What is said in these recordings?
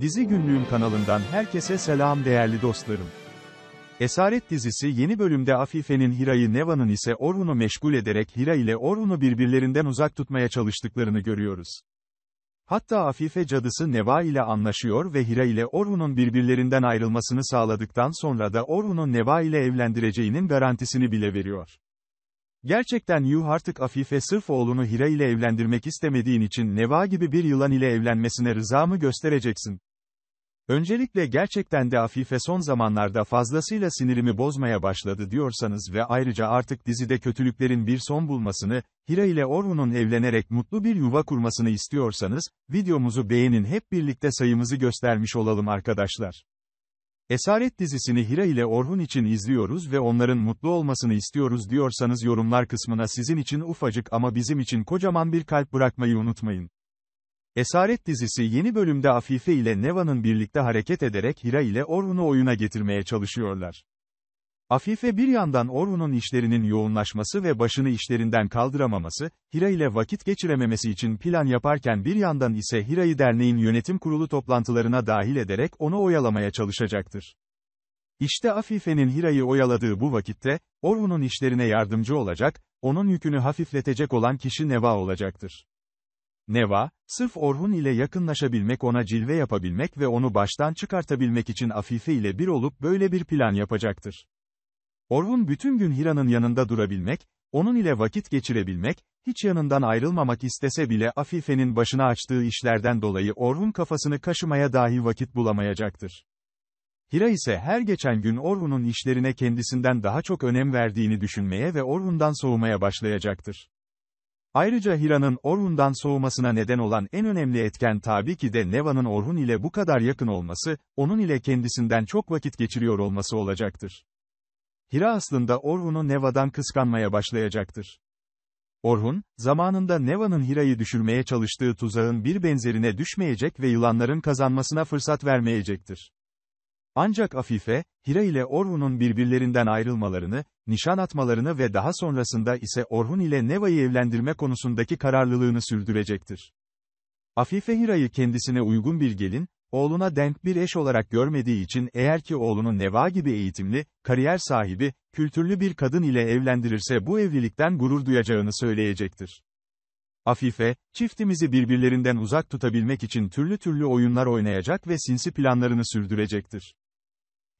Dizi Günlüğüm kanalından herkese selam değerli dostlarım. Esaret dizisi yeni bölümde Afife'nin Hira'yı Neva'nın ise Orhun'u meşgul ederek Hira ile Orhun'u birbirlerinden uzak tutmaya çalıştıklarını görüyoruz. Hatta Afife cadısı Neva ile anlaşıyor ve Hira ile Orhun'un birbirlerinden ayrılmasını sağladıktan sonra da Orhun'un Neva ile evlendireceğinin garantisini bile veriyor. Gerçekten Yu artık Afife sırf oğlunu Hira ile evlendirmek istemediğin için Neva gibi bir yılan ile evlenmesine rıza mı göstereceksin? Öncelikle gerçekten de Afife son zamanlarda fazlasıyla sinirimi bozmaya başladı diyorsanız ve ayrıca artık dizide kötülüklerin bir son bulmasını, Hira ile Orhun'un evlenerek mutlu bir yuva kurmasını istiyorsanız, videomuzu beğenin hep birlikte sayımızı göstermiş olalım arkadaşlar. Esaret dizisini Hira ile Orhun için izliyoruz ve onların mutlu olmasını istiyoruz diyorsanız yorumlar kısmına sizin için ufacık ama bizim için kocaman bir kalp bırakmayı unutmayın. Esaret dizisi yeni bölümde Afife ile Neva'nın birlikte hareket ederek Hira ile Orhun'u oyuna getirmeye çalışıyorlar. Afife bir yandan Orhun'un işlerinin yoğunlaşması ve başını işlerinden kaldıramaması, Hira ile vakit geçirememesi için plan yaparken bir yandan ise Hira'yı derneğin yönetim kurulu toplantılarına dahil ederek onu oyalamaya çalışacaktır. İşte Afife'nin Hira'yı oyaladığı bu vakitte, Orhun'un işlerine yardımcı olacak, onun yükünü hafifletecek olan kişi Neva olacaktır. Neva, sırf Orhun ile yakınlaşabilmek ona cilve yapabilmek ve onu baştan çıkartabilmek için Afife ile bir olup böyle bir plan yapacaktır. Orhun bütün gün Hira'nın yanında durabilmek, onun ile vakit geçirebilmek, hiç yanından ayrılmamak istese bile Afife'nin başına açtığı işlerden dolayı Orhun kafasını kaşımaya dahi vakit bulamayacaktır. Hira ise her geçen gün Orhun'un işlerine kendisinden daha çok önem verdiğini düşünmeye ve Orhun'dan soğumaya başlayacaktır. Ayrıca Hira'nın Orhun'dan soğumasına neden olan en önemli etken tabii ki de Neva'nın Orhun ile bu kadar yakın olması, onun ile kendisinden çok vakit geçiriyor olması olacaktır. Hira aslında Orhun'u Neva'dan kıskanmaya başlayacaktır. Orhun, zamanında Neva'nın Hira'yı düşürmeye çalıştığı tuzağın bir benzerine düşmeyecek ve yılanların kazanmasına fırsat vermeyecektir. Ancak Afife, Hira ile Orhun'un birbirlerinden ayrılmalarını, nişan atmalarını ve daha sonrasında ise Orhun ile Neva'yı evlendirme konusundaki kararlılığını sürdürecektir. Afife Hira'yı kendisine uygun bir gelin, oğluna denk bir eş olarak görmediği için eğer ki oğlunu Neva gibi eğitimli, kariyer sahibi, kültürlü bir kadın ile evlendirirse bu evlilikten gurur duyacağını söyleyecektir. Afife, çiftimizi birbirlerinden uzak tutabilmek için türlü türlü oyunlar oynayacak ve sinsi planlarını sürdürecektir.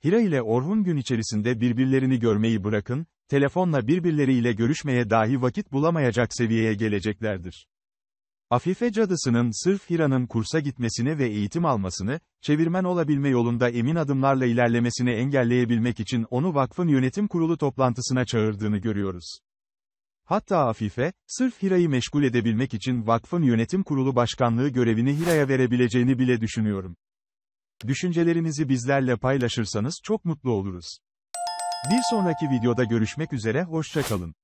Hira ile Orhun gün içerisinde birbirlerini görmeyi bırakın, telefonla birbirleriyle görüşmeye dahi vakit bulamayacak seviyeye geleceklerdir. Afife cadısının sırf Hira'nın kursa gitmesini ve eğitim almasını, çevirmen olabilme yolunda emin adımlarla ilerlemesini engelleyebilmek için onu vakfın yönetim kurulu toplantısına çağırdığını görüyoruz. Hatta Afife, sırf Hira'yı meşgul edebilmek için vakfın yönetim kurulu başkanlığı görevini Hira'ya verebileceğini bile düşünüyorum. Düşüncelerinizi bizlerle paylaşırsanız çok mutlu oluruz. Bir sonraki videoda görüşmek üzere hoşçakalın.